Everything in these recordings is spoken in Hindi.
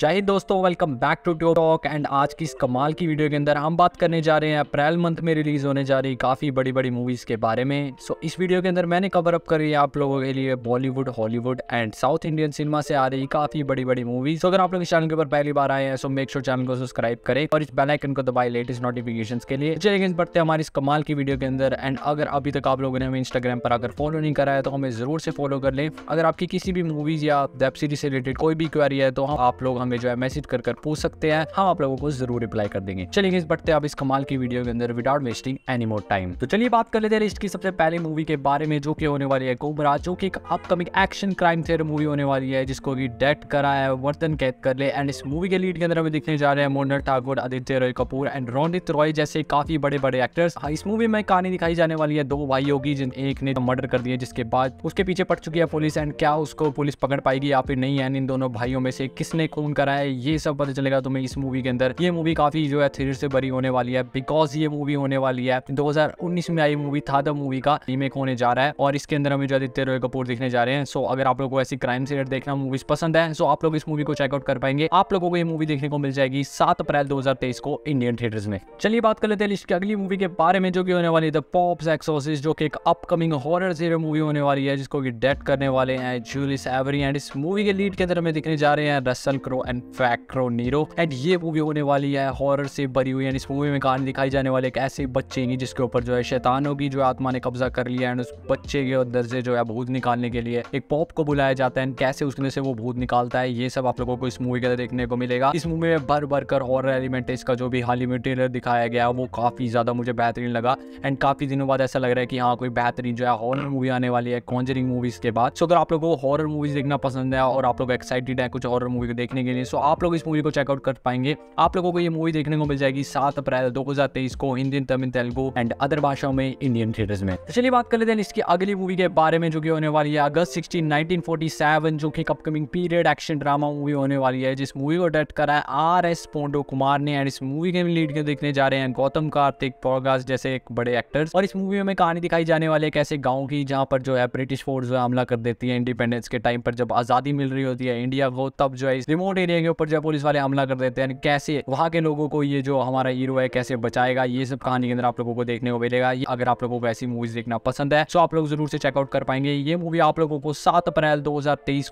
जय हिंद दोस्तों वेलकम बैक टू ट्यो टॉक एंड आज की इस कमाल की वीडियो के अंदर हम बात करने जा रहे हैं अप्रैल मंथ में रिलीज होने जा रही काफ़ी बड़ी बड़ी मूवीज़ के बारे में सो so, इस वीडियो के अंदर मैंने कवर अप करी है आप लोगों के लिए Bollywood Hollywood and south Indian cinema से आ रही काफ़ी बड़ी बड़ी मूवीज so, अगर आप लोग इस चैनल के ऊपर पहली बार आए हैं सो मेक श्योर चैनल को सब्सक्राइब करें और इस बेलाइकन को दबाए लेटेस्ट नोटिफिकेशन के लिए चलिए बढ़ते हमारे इस कमाल की वीडियो के अंदर एंड अगर अभी तक आप लोगों ने हमें इंस्टाग्राम पर अगर फॉलो नहीं कराया तो हमें ज़रूर से फॉलो कर लें अगर आपकी किसी भी मूवीज़ या वेब सीरीज से रिलेटेड कोई भी क्वारी है तो हम आप लोग हमें जो है मैसेज कर कर पूछ सकते हैं हम आप लोगों को जरूर रिप्लाई कर देंगे चलिए बढ़ते आप इस कमाल की वीडियो के अंदर without wasting any more time तो चलिए बात कर लेते हैं लिस्ट की सबसे पहले मूवी के बारे में जो की होने वाली है कोबरा जो की एक upcoming action crime thriller movie होने वाली है जिसको की डेट करा है वर्तन कैद कर ले एंड इस मूवी के लीड के अंदर हमें देखने जा रहे हैं मोनल ठाकुर आदित्य रॉय कपूर एंड रोनित रॉय जैसे काफी बड़े बड़े एक्टर्स इस मूवी में कहानी दिखाई जाने वाली है दो भाइयों की जिन एक ने मर्डर कर दिया जिसके बाद उसके पीछे पड़ चुकी है पुलिस एंड क्या उसको पुलिस पकड़ पाएगी या फिर नहीं एंड इन दोनों भाइयों में से किसने खून करा है ये सब पता चलेगा तुम्हें इस मूवी के अंदर ये मूवी काफी जो है थ्रिलर से भरी होने वाली है बिकॉज ये मूवी होने वाली है 2019 में आई मूवी था मूवी का रीमेक होने जा रहा है और इसके अंदर हमें जो आदित्य रॉय कपूर देखने जा रहे हैं सो अगर आप लोग को ऐसी क्राइम सीरियल देखना मूवीज पसंद है सो आप लोग इस मूवी को चेकआउट कर पाएंगे आप लोगों को ये मूवी देखने को मिल जाएगी सात अप्रैल दो को इंडियन थिएटर में चलिए बात कर लेते हैं इसकी अगली मूवी के बारे में जो की होने वाली द पॉप्स एक्सोसिस जो की एक अपकमिंग हॉरर सीरियल मूवी होने वाली है जिसको की डेट करने वाले हैं जूलिस एवरी एंड इस मूवी के लीड के अंदर हमें दिखने जा रहे हैं रसल क्रो एंड फैक्रो नीरो एंड ये मूवी होने वाली है हॉरर से भरी हुई एंड इस मूवी में कहानी दिखाई जाने वाले एक ऐसे बच्चे की जिसके ऊपर जो है शैतानों की जो आत्मा ने कब्जा कर लिया एंड उस बच्चे के अंदर से जो है भूत निकालने के लिए एक पॉप को बुलाया जाता है एंड कैसे उसने से वो भूत निकालता है ये सब आप लोगों को इस मूवी के अंदर देखने को मिलेगा इस मूवी में भर भर कर हॉर एलिमेंट इसका जो भी हाल ही में ट्रेलर दिखाया गया वो काफ़ी ज़्यादा मुझे बेहतरीन लगा एंड काफ़ी दिनों बाद ऐसा लग रहा है कि हाँ कोई बेहतरीन जो है हॉरर मूवी आने वाली है कॉन्जरिंग मूवीज़ के बाद सो अगर आप लोगों को हॉरर मूवीज़ देखना पसंद है और आप लोग एक्साइटेड है कुछ हॉरर मूवी को देखने के नहीं सो आप लोग इस मूवी को चेकआउट कर पाएंगे आप लोगों को ये मूवी देखने को मिल जाएगी सात अप्रैल दो को हिंदी तमिल तेलुगु एंड अदर भाषाओं में इंडियन थिएटर्स में तो चलिए बात कर लेते हैं इसकी अगली मूवी के बारे में जो की होने वाली है अगस्त सिक्सटीन जो की upcoming period action drama movie होने वाली है जिस मूवी को डायरेक्ट करा है आर एस पोंडो कुमार ने एंड इस मूवी के लीड के देखने जा रहे हैं गौतम कार्तिक पौगास जैसे एक बड़े एक्टर्स और इस मूवी में कहानी दिखाई जाने वाली एक ऐसे गांव की जहां पर जो है ब्रिटिश फोर्स हमला कर देती है इंडिपेंडेंस के टाइम पर जब आजादी मिल रही होती है इंडिया को तब जो है रिमोट एरिया के ऊपर जो पुलिस वाले हमला कर देते हैं कैसे वहाँ के लोगों को ये जो हमारा हीरो है कैसे बचाएगा ये सब कहानी के अंदर आप लोगों को देखने को मिलेगा अगर आप लोगों को ऐसी मूवीज देखना पसंद है तो आप लोग जरूर से चेकआउट कर पाएंगे ये मूवी आप लोगों को सात अप्रैल दो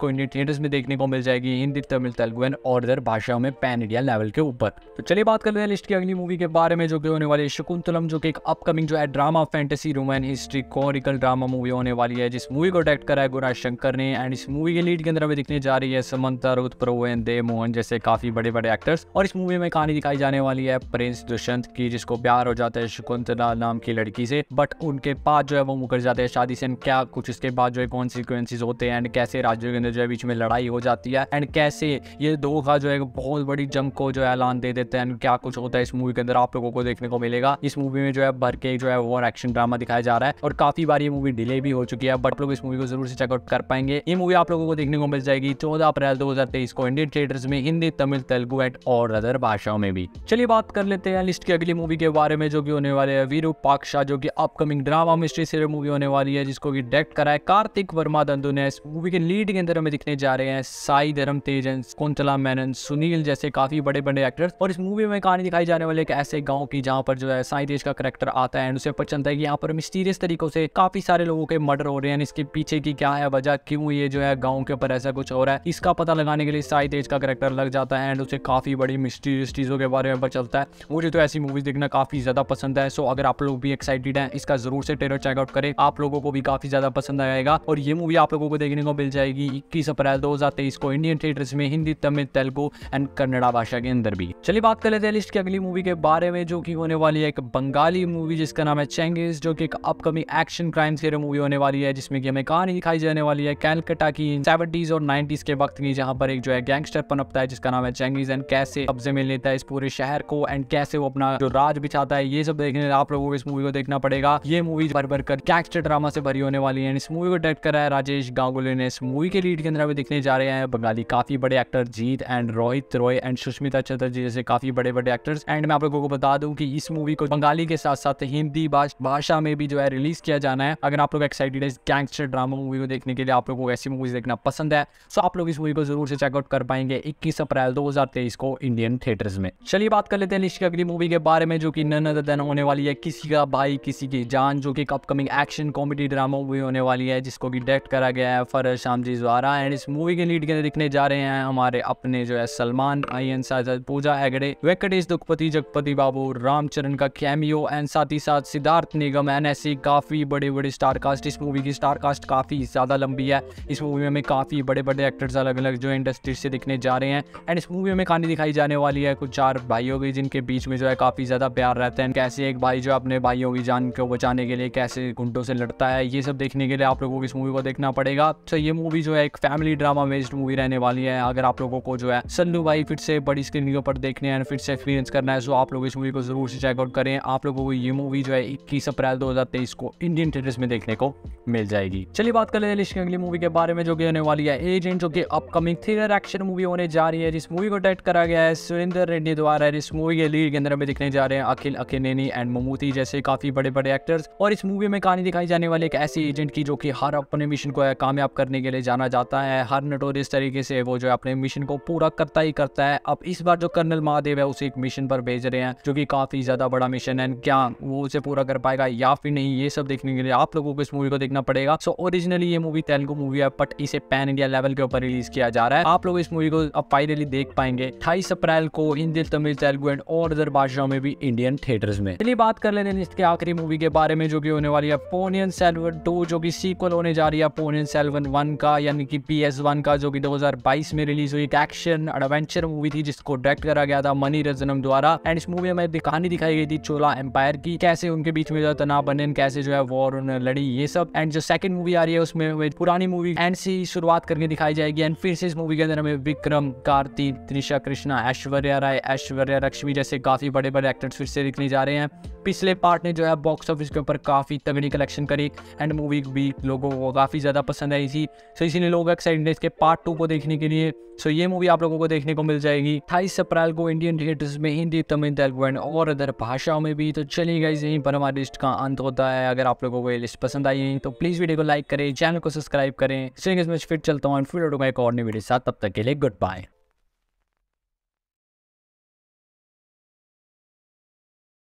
को इंडियन थिएटर्स में देखने को मिल जाएगी हिंदी तमिल तेलुगु एंड और अदर भाषाओं में पैन इंडिया लेवल के ऊपर तो चलिए बात करते हैं लिस्ट की अगली मूवी के बारे में जो कि होने वाली शकुंतलम जो कि एक अपकमिंग जो है drama fantasy romance historical drama movie होने वाली है जिस मूवी को डायरेक्ट करा है गुरा शंकर ने एंड इस मूवी के लीड के अंदर हमें दिखने जा रही है समंता रुत प्रोवेन एंड देव मोहन जैसे काफ़ी बड़े बड़े एक्टर्स और इस मूवी में कहानी दिखाई जाने वाली है प्रिंस दुष्यंत की जिसको प्यार हो जाता है शकुंतला नाम की लड़की से बट उनके पास जो है वो मुकर जाते हैं शादी से क्या कुछ इसके बाद जो है कॉन्सिक्वेंसिस होते हैं एंड कैसे राज्यों के अंदर जो है बीच में लड़ाई हो जाती है एंड कैसे ये दो का जो है बहुत बड़ी जंग को जो है ऐलान दे देते हैं क्या कुछ होता है इस मूवी के अंदर आप लोगों को देखने को मिलेगा इस मूवी में जो है भर के जो है वो एक्शन ड्रामा दिखाया जा रहा है और काफी बार ये मूवी डिले भी हो चुकी है बट लोग इस मूवी को जरूर से चेकआउट कर पाएंगे ये मूवी आप लोगों को देखने को मिल जाएगी चौदह अप्रैल दो को इंडियन थिएटर थिएटर्स में हिंदी तमिल तेलुगु एंड और अदर भाषाओं में भी चलिए बात कर लेते हैं लिस्ट की अगली मूवी के बारे में जो की होने वाले है वीरू पाक्षा जो की upcoming drama mystery serial movie होने वाली है जिसको कि डायरेक्ट करा है कार्तिक वर्मा दंदू ने इस मूवी के लीड के अंदर हमें दिखने जा रहे हैं साई धर्म तेजन कुंतला मेनन सुनील जैसे काफी बड़े बड़े एक्टर्स और इस मूवी में कहानी दिखाई जाने वाली एक ऐसे गांव की जहां पर जो है साई तेज का करेक्टर आता है उसे पर चलता है कि यहाँ पर मिस्टीरियस तरीकों से काफी सारे लोगों के मर्डर हो रहे हैं इसके पीछे की क्या है वजह क्यों ये जो है गाँव के ऊपर ऐसा कुछ हो रहा है इसका पता लगाने के लिए साई तेज का करेक्टर लग जाता है एंड उसे काफ़ी बड़ी मिस्टीरियस चीज़ों के बारे में पता चलता है मुझे तो ऐसी मूवीज़ देखना काफ़ी ज़्यादा पसंद है सो अगर आप लोग भी एक्साइटेड हैं इसका ज़रूर से ट्रेलर चेकआउट करें आप लोगों को भी काफ़ी ज़्यादा पसंद आएगा और ये मूवी आप लोगों को देखने को मिल जाएगी इक्कीस अप्रैल दो को इंडियन थिएटर्स में हिंदी तमिल तेलुगु एंड कन्नड़ा भाषा के अंदर भी चलिए बात कर लेते हैं लिस्ट की अगली मूवी के बारे में जो कि होने वाली है एक बंगाली मूवी जिसका नाम है चेंगेज जो कि एक upcoming action crime thriller movie होने वाली है जिसमें कि हमें कहानी दिखाई जाने वाली है कैलकटा की सेवेंटीज और नाइन्टीज के वक्त की जहां पर एक जो है गैंगस्टर पनपता है जिसका नाम है चैंगीज एंड कैसे कब्जे में लेता है इस पूरे शहर को एंड कैसे वो अपना जो राज बिछाता है ये सब देखने आप लोगों को इस मूवी को देखना पड़ेगा ये मूवी भर भर कर गैंगस्टर ड्रामा से भरी होने वाली है इस मूवी को डायरेक्ट करा है राजेश गांगुली ने इस मूवी के लीड के अंदर भी देखने जा रहे हैं बंगाली काफी बड़े actor Jeet and Rohit Roy and Sushmita Chatterjee जैसे काफी बड़े बड़े एक्टर्स एंड मैं आप लोगों को बता दूं कि इस मूवी को बंगाली के साथ साथ हिंदी भाषा में भी जो है रिलीज किया जाना है अगर आप लोग एक्साइटेड है इस गैंगस्टर ड्रामा मूवी को देखने के लिए आप लोगों को ऐसी मूवीज देखना पसंद है सो तो आप लोग इस मूवी को जरूर से चेकआउट कर पाएंगे जाएंगे 21 अप्रैल 2023 को इंडियन थिएटर्स में चलिए बात कर लेते हैं लिस्ट अगली मूवी के बारे में जो कि नन अदर देन होने वाली है किसी का भाई किसी की जान जो कि एक upcoming action comedy drama movie होने वाली है जिसको कि डायरेक्ट करा गया है फर शाम जी द्वारा एंड इस मूवी के लीड के दिखने जा रहे हैं हमारे अपने जो है सलमान आई एन पूजा हैगड़े वेंकटेश दुखपति जगपति बाबू रामचरण का कैमियो एंड साथ ही साथ सिद्धार्थ निगम एन ऐसे काफी बड़े बड़े स्टार कास्ट इस मूवी की स्टार कास्ट काफी ज्यादा लंबी है इस मूवी में हमें काफी बड़े बड़े एक्टर्स अलग अलग जो इंडस्ट्री से दिखने जा रहे हैं एंड इस मूवी में कहानी दिखाई जाने वाली है कुछ चार भाइयों की जिनके बीच में जो है काफ़ी ज़्यादा प्यार रहते हैं कैसे एक भाई जो अपने भाइयों की जान को बचाने के लिए कैसे गुंडों से लड़ता है ये सब देखने के लिए आप लोगों को इस मूवी को देखना पड़ेगा तो ये मूवी जो है एक फैमिली ड्रामा बेस्ड मूवी रहने वाली है अगर आप लोगों को जो है सल्लू भाई फिर से बड़ी स्क्रीन के ऊपर देखने एंड फिर से एक्सपीरियंस करना है सो आप लोग इस मूवी को जरूर से चेकआउट करें आप लोगों को ये मूवी जो है इक्कीस अप्रैल दो को इंडियन थिएटर्स में देखने को मिल जाएगी चलिए बात कर लेते हैं अगली मूवी के बारे में जो की होने वाली है एजेंट जो की अपकमिंग थ्रिलर एक्शन मूवी होने जा रही है जिस मूवी को डायरेक्ट करा गया है सुरेंद्र रेड्डी द्वारा इस मूवी के लीड के अंदर हमें दिखने जा रहे हैं अखिल अखिलेनी एंड ममूती जैसे काफी बड़े बड़े एक्टर्स और इस मूवी में कहानी दिखाई जाने वाले एक ऐसी एजेंट की जो की हर अपने मिशन को कामयाब करने के लिए जाना जाता है हर नटोरियस तरीके से वो जो अपने मिशन को पूरा करता ही करता है अब इस बार जो कर्नल महादेव है उसे एक मिशन पर भेज रहे हैं जो की काफी ज्यादा बड़ा मिशन है क्या वो उसे पूरा कर पाएगा या फिर नहीं ये सब देखने के लिए आप लोगों को इस मूवी को देखना पड़ेगा सो ओरिजिनली ये मूवी तेलुगु मूवी है बट इसे पैन इंडिया लेवल के ऊपर रिलीज किया जा रहा है आप लोग इस मूवी को अब फाइनली देख पाएंगे अट्ठाईस अप्रैल को हिंदी तमिल तेलुगु एंड और अदर भाषाओं में भी इंडियन थिएटर्स में चलिए बात कर लेते हैं इसके आखिरी मूवी के बारे में जो की होने वाली है पोनियन सेलवन टू जो की सीक्वल होने जा रही है पोनियन सेलवन वन का यानी कि पी का जो की दो में रिलीज हुई एक एक्शन एडवेंचर मूवी थी जिसको डायरेक्ट करा गया था मनी रजनम द्वारा एंड इस मूवी में कहानी दिखाई गई थी चोला एम्पायर की कैसे उनके बीच में जो तनाव बने कैसे जो है वॉर उन्होंने लड़ी ये सब एंड जो सेकंड मूवी आ रही है उसमें पुरानी मूवी एंड से शुरुआत करके दिखाई जाएगी एंड फिर से इस मूवी के अंदर हमें विक्रम विक्रम कार्ति त्रिशा कृष्णा ऐश्वर्या राय ऐश्वर्या लक्ष्मी जैसे काफ़ी बड़े बड़े एक्टर्स फिर से दिखने जा रहे हैं पिछले पार्ट ने जो है बॉक्स ऑफिस के ऊपर काफ़ी तगड़ी कलेक्शन करी एंड मूवी भी लोगों को काफ़ी ज़्यादा पसंद आई थी सो इसीलिए लोग एक्साइटेड इसके पार्ट टू को देखने के लिए सो ये मूवी आप लोगों को देखने को मिल जाएगी अट्ठाईस अप्रैल को इंडियन थिएटर्स में हिंदी तमिल तेलुगु एंड और अदर भाषाओं में भी तो चली गई यहीं पर हमारी लिस्ट का अंत होता है अगर आप लोगों को ये लिस्ट पसंद आई है तो प्लीज़ वीडियो को लाइक करें चैनल को सब्सक्राइब करें सीरीज फिर चलता हूँ फिर एक और नई वीडियो साथ तब तक के लिए गुड बाय